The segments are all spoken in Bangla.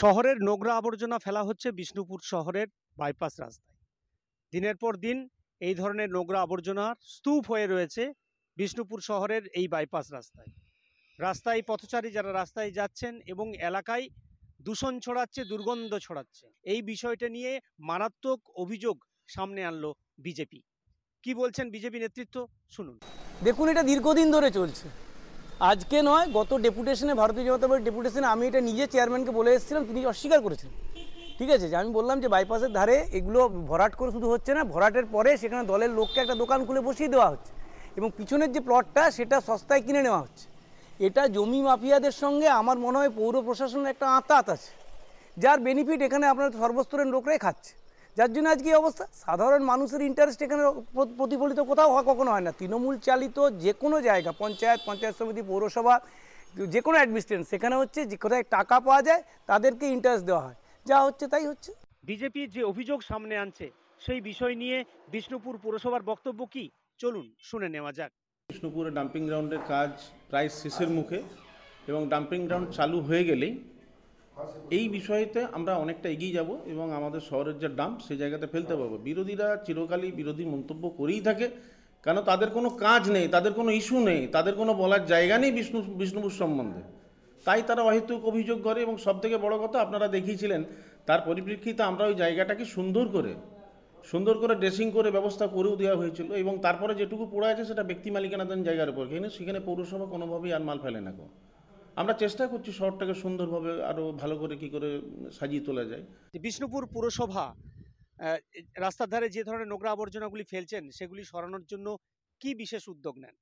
শহরের নোংরা আবর্জনা ফেলা হচ্ছে বিষ্ণুপুর শহরের বাইপাস রাস্তায় দিনের পর দিন এই ধরনের নোংরা আবর্জনার স্তূপ হয়ে রয়েছে বিষ্ণুপুর শহরের এই বাইপাস রাস্তায় রাস্তায় পথচারী যারা রাস্তায় যাচ্ছেন এবং এলাকায় দূষণ ছড়াচ্ছে দুর্গন্ধ ছড়াচ্ছে এই বিষয়টা নিয়ে মারাত্মক অভিযোগ সামনে আনলো বিজেপি কি বলছেন বিজেপি নেতৃত্ব শুনুন দেখুন এটা দীর্ঘদিন ধরে চলছে আজকে নয় গত ডেপুটেশনে ভারতীয় জনতা পার্টির ডেপুটেশনে আমি এটা নিজে চেয়ারম্যানকে বলে এসেছিলাম তিনি অস্বীকার করেছেন ঠিক আছে যে আমি বললাম যে বাইপাসের ধারে এগুলো ভরাট করে শুধু হচ্ছে না ভরাটের পরে সেখানে দলের লোককে একটা দোকান খুলে বসিয়ে দেওয়া হচ্ছে এবং পিছনের যে প্লটটা সেটা সস্তায় কিনে নেওয়া হচ্ছে এটা জমি মাফিয়াদের সঙ্গে আমার মনে হয় পৌর প্রশাসনের একটা আঁতাত আছে যার বেনিফিট এখানে আপনার সর্বস্তরের লোকরাই খাচ্ছে যার জন্য আজকে অবস্থা সাধারণ মানুষের ইন্টারেস্ট এখানে প্রতিফলিত কোথাও কখনো হয় না তৃণমূল চালিত যে কোনো জায়গা পঞ্চায়েত পঞ্চায়েত সমিতি পৌরসভা যে কোনো অ্যাডমিনিস্ট্রেশন সেখানে হচ্ছে যে কোথায় টাকা পাওয়া যায় তাদেরকে ইন্টারেস্ট দেওয়া হয় যা হচ্ছে তাই হচ্ছে বিজেপি যে অভিযোগ সামনে আনছে সেই বিষয় নিয়ে বিষ্ণুপুর পুরসভার বক্তব্য কি চলুন শুনে নেওয়া যাক বিষ্ণুপুরে ডাম্পিং গ্রাউন্ডের কাজ প্রায় শেষের মুখে এবং ডাম্পিং গ্রাউন্ড চালু হয়ে গেলেই এই বিষয়তে আমরা অনেকটা এগিয়ে যাব এবং আমাদের শহরের যে ডাম্প সেই জায়গাতে ফেলতে পারবো বিরোধীরা চিরকালই বিরোধী মন্তব্য করেই থাকে কেন তাদের কোনো কাজ নেই তাদের কোনো ইস্যু নেই তাদের কোনো বলার জায়গা নেই বিষ্ণু বিষ্ণুপুর সম্বন্ধে তাই তারা অহেতুক অভিযোগ করে এবং সব থেকে বড়ো কথা আপনারা দেখিয়েছিলেন তার পরিপ্রেক্ষিতে আমরা ওই জায়গাটাকে সুন্দর করে সুন্দর করে ড্রেসিং করে ব্যবস্থা করেও দেওয়া হয়েছিল এবং তারপরে যেটুকু পড়ে আছে সেটা ব্যক্তি মালিকানাধীন জায়গার উপর কিন্তু সেখানে পৌরসভা কোনোভাবেই আর মাল ফেলে না আমরা চেষ্টা করছি শহরটাকে সুন্দরভাবে আরও ভালো করে কি করে সাজিয়ে তোলা যায় বিষ্ণুপুর পুরসভা রাস্তার ধারে যে ধরনের নোংরা আবর্জনাগুলি ফেলছেন সেগুলি সরানোর জন্য কি বিশেষ উদ্যোগ নেন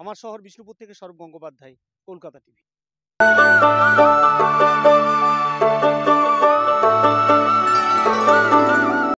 আমার শহর বিষ্ণুপুর থেকে সৌরভ গঙ্গোপাধ্যায় কলকাতা টিভি